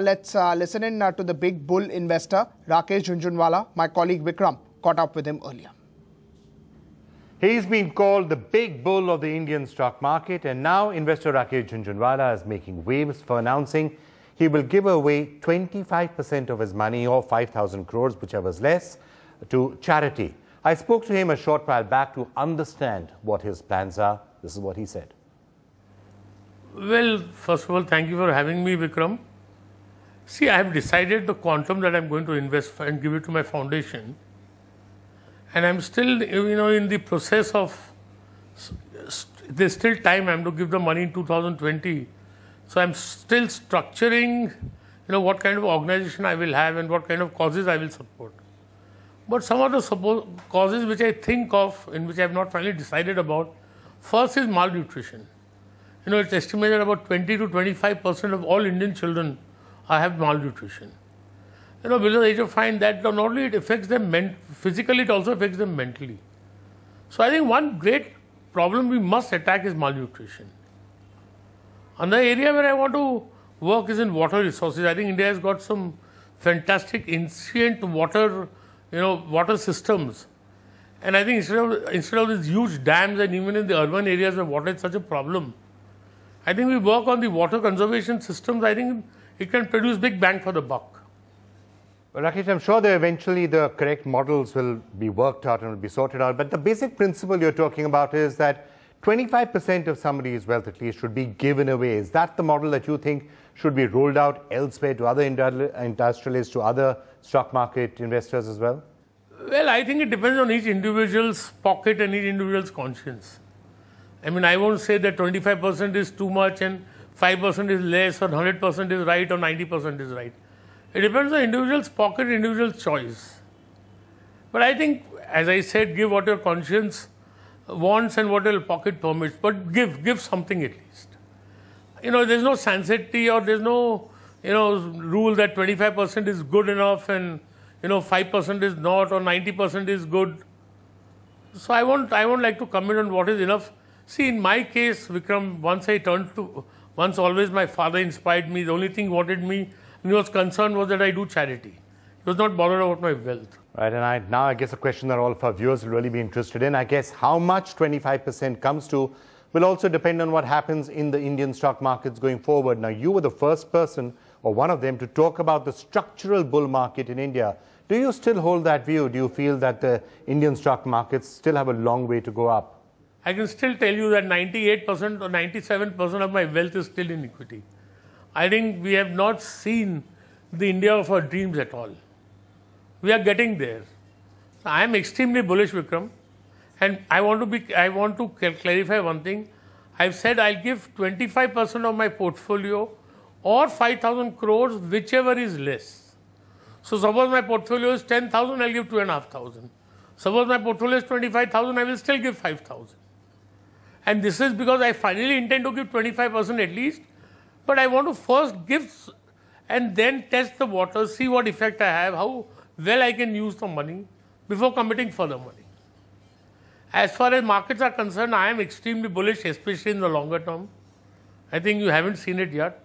Uh, let's uh, listen in uh, to the big bull investor, Rakesh Junjunwala. My colleague Vikram caught up with him earlier. He's been called the big bull of the Indian stock market, and now investor Rakesh Junjunwala is making waves for announcing he will give away 25% of his money, or 5,000 crores, whichever is less, to charity. I spoke to him a short while back to understand what his plans are. This is what he said. Well, first of all, thank you for having me, Vikram. See, I have decided the quantum that I'm going to invest and give it to my foundation, and I'm still, you know, in the process of. There's still time. I'm to give the money in 2020, so I'm still structuring, you know, what kind of organization I will have and what kind of causes I will support. But some of the causes which I think of and which I have not finally decided about, first is malnutrition. You know, it's estimated about 20 to 25 percent of all Indian children I have malnutrition. You know, below the find that not only it affects them physically, it also affects them mentally. So I think one great problem we must attack is malnutrition. Another area where I want to work is in water resources. I think India has got some fantastic ancient water, you know, water systems. And I think instead of, instead of these huge dams and even in the urban areas where water is such a problem, I think we work on the water conservation systems. I think it can produce big bang for the buck. Well, Rakesh, I'm sure that eventually the correct models will be worked out and will be sorted out. But the basic principle you're talking about is that 25% of somebody's wealth at least should be given away. Is that the model that you think should be rolled out elsewhere to other industrialists, to other stock market investors as well? Well, I think it depends on each individual's pocket and each individual's conscience. I mean, I won't say that 25% is too much and 5% is less or 100% is right or 90% is right. It depends on individual's pocket, individual's choice. But I think, as I said, give what your conscience wants and what your pocket permits, but give, give something at least. You know, there's no sanctity or there's no, you know, rule that 25% is good enough and, you know, 5% is not or 90% is good. So I won't, I won't like to comment on what is enough. See, in my case, Vikram, once I turned to, once always my father inspired me. The only thing he wanted me, and he was concerned was that I do charity. He was not bothered about my wealth. Right, and I, now I guess a question that all of our viewers will really be interested in. I guess how much 25% comes to will also depend on what happens in the Indian stock markets going forward. Now, you were the first person or one of them to talk about the structural bull market in India. Do you still hold that view? Do you feel that the Indian stock markets still have a long way to go up? I can still tell you that 98% or 97% of my wealth is still in equity. I think we have not seen the India of our dreams at all. We are getting there. So I am extremely bullish, Vikram. And I want to be, I want to clarify one thing. I've said I'll give 25% of my portfolio or 5,000 crores, whichever is less. So suppose my portfolio is 10,000, I'll give 2,500. Suppose my portfolio is 25,000, I will still give 5,000. And this is because I finally intend to give 25% at least. But I want to first give and then test the water, see what effect I have, how well I can use the money before committing further money. As far as markets are concerned, I am extremely bullish, especially in the longer term. I think you haven't seen it yet.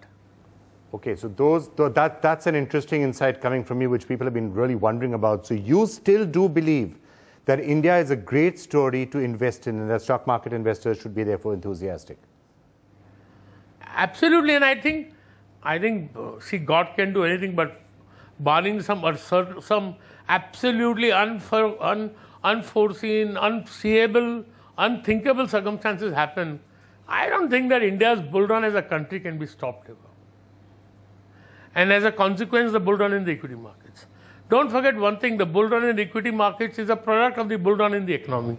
Okay, so those that that's an interesting insight coming from you, which people have been really wondering about. So you still do believe that India is a great story to invest in and that stock market investors should be therefore enthusiastic? Absolutely, and I think, I think, see, God can do anything, but barring some some absolutely unfor, un, unforeseen, unseeable, unthinkable circumstances happen, I don't think that India's bull run as a country can be stopped ever. And as a consequence, the bull run in the equity markets. Don't forget one thing, the bull run in equity markets is a product of the bull run in the economy.